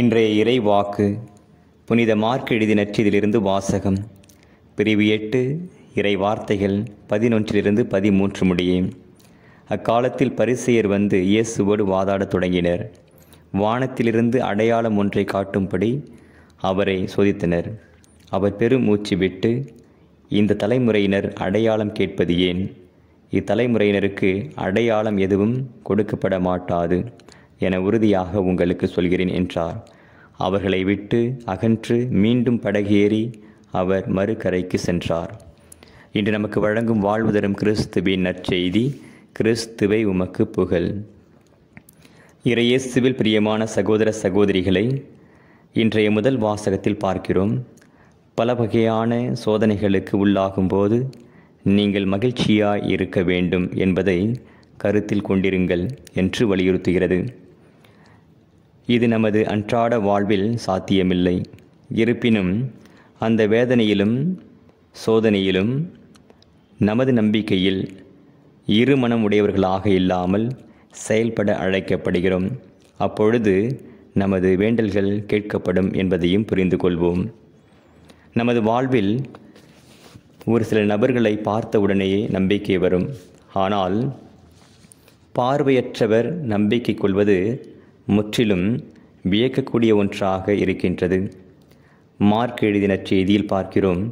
இன்றைய இறை வாக்கு புனித மார்க் எழுதி நற்றிதிலிருந்து வாசகம் பிரிவு எட்டு இறை வார்த்தைகள் பதினொன்றிலிருந்து பதிமூன்று முடியே அக்காலத்தில் பரிசெயர் வந்து இயேசுவோடு வாதாடத் தொடங்கினர் வானத்திலிருந்து அடையாளம் ஒன்றை காட்டும்படி அவரை சோதித்தனர் அவர் பெருமூச்சு விட்டு இந்த தலைமுறையினர் அடையாளம் கேட்பது ஏன் இத்தலைமுறையினருக்கு அடையாளம் எதுவும் கொடுக்கப்பட மாட்டாது என உறுதியாக உங்களுக்கு சொல்கிறேன் என்றார் அவர்களை விட்டு அகன்று மீண்டும் படகேறி அவர் மறுகரைக்கு சென்றார் இன்று நமக்கு வழங்கும் வாழ்வு தரும் கிறிஸ்துவின் நற்செய்தி கிறிஸ்துவை உமக்கு புகழ் இறையேசுவில் பிரியமான சகோதர சகோதரிகளை இன்றைய முதல் வாசகத்தில் பார்க்கிறோம் பல வகையான சோதனைகளுக்கு உள்ளாகும்போது நீங்கள் மகிழ்ச்சியாய் இருக்க வேண்டும் என்பதை கருத்தில் கொண்டிருங்கள் என்று வலியுறுத்துகிறது இது நமது அன்றாட வாழ்வில் சாத்தியமில்லை இருப்பினும் அந்த வேதனையிலும் சோதனையிலும் நமது நம்பிக்கையில் இருமனம் உடையவர்களாக இல்லாமல் செயல்பட அழைக்கப்படுகிறோம் அப்பொழுது நமது வேண்டல்கள் கேட்கப்படும் என்பதையும் புரிந்து கொள்வோம் நமது வாழ்வில் ஒரு சில நபர்களை பார்த்தவுடனேயே நம்பிக்கை வரும் ஆனால் பார்வையற்றவர் நம்பிக்கை கொள்வது முற்றிலும் வியக்கக்கூடிய ஒன்றாக இருக்கின்றது மார்க் எழுதின செய்தியில் பார்க்கிறோம்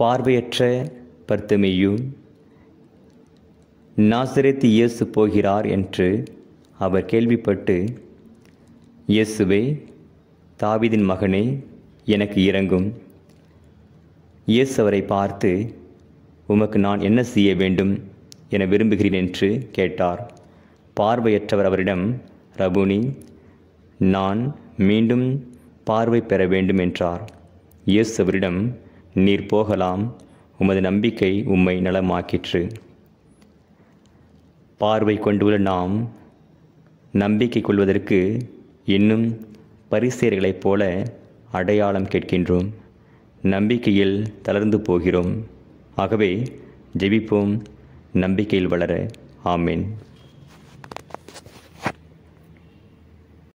பார்வையற்ற பர்த்தமேயு நாசரத்து இயேசு போகிறார் என்று அவர் கேள்விப்பட்டு இயேசுவே தாவிதின் மகனே எனக்கு இறங்கும் இயேசு அவரை பார்த்து உமக்கு நான் என்ன செய்ய வேண்டும் என விரும்புகிறேன் என்று கேட்டார் பார்வையற்றவர் அவரிடம் ரபுனி நான் மீண்டும் பார்வை பெற வேண்டும் என்றார் இயேசு அவரிடம் நீர் போகலாம் உமது நம்பிக்கை உம்மை நலமாக்கிற்று பார்வை கொண்டுள்ள நாம் நம்பிக்கை கொள்வதற்கு இன்னும் பரிசேர்களைப் போல அடையாளம் கேட்கின்றோம் நம்பிக்கையில் தளர்ந்து போகிறோம் ஆகவே ஜெபிப்போம் நம்பிக்கையில் வளர ஆமேன்